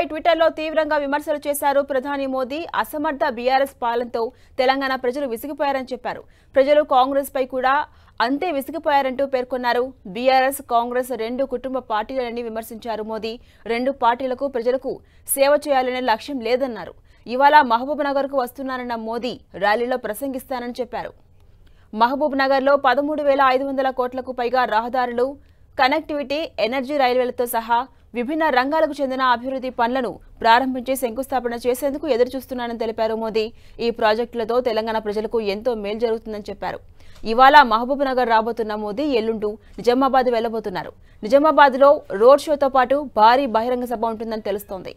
పై ట్విట్టర్లో తీవ్రంగా విమర్శలు చేశారు ప్రధాని మోదీ అసమర్థ బీఆర్ఎస్ పాలనతో తెలంగాణ ప్రజలు విసిగిపోయారని చెప్పారు ప్రజలు కాంగ్రెస్ పై కూడా అంతే విసిగిపోయారంటూ పేర్కొన్నారు బీఆర్ఎస్ కాంగ్రెస్ రెండు కుటుంబ పార్టీలని విమర్శించారు మోదీ రెండు పార్టీలకు ప్రజలకు సేవ చేయాలనే లక్ష్యం లేదన్నారు ఇవాళ కు వస్తున్నానన్న మోదీ ర్యాలీలో ప్రసంగిస్తానని చెప్పారు మహబూబ్ నగర్లో పదమూడు వేల ఐదు వందల కోట్లకు పైగా రహదారులు కనెక్టివిటీ ఎనర్జీ రైల్వేలతో సహా విభిన్న రంగాలకు చెందిన అభివృద్ధి పనులను ప్రారంభించి శంకుస్థాపన చేసేందుకు ఎదురుచూస్తున్నానని తెలిపారు మోదీ ఈ ప్రాజెక్టులతో తెలంగాణ ప్రజలకు ఎంతో మేలు జరుగుతుందని చెప్పారు ఇవాళ మహబూబ్ నగర్ రాబోతున్న మోదీ ఎల్లుండు నిజామాబాద్ వెళ్లబోతున్నారు నిజామాబాద్లో రోడ్ షోతో పాటు భారీ బహిరంగ సభ ఉంటుందని తెలుస్తోంది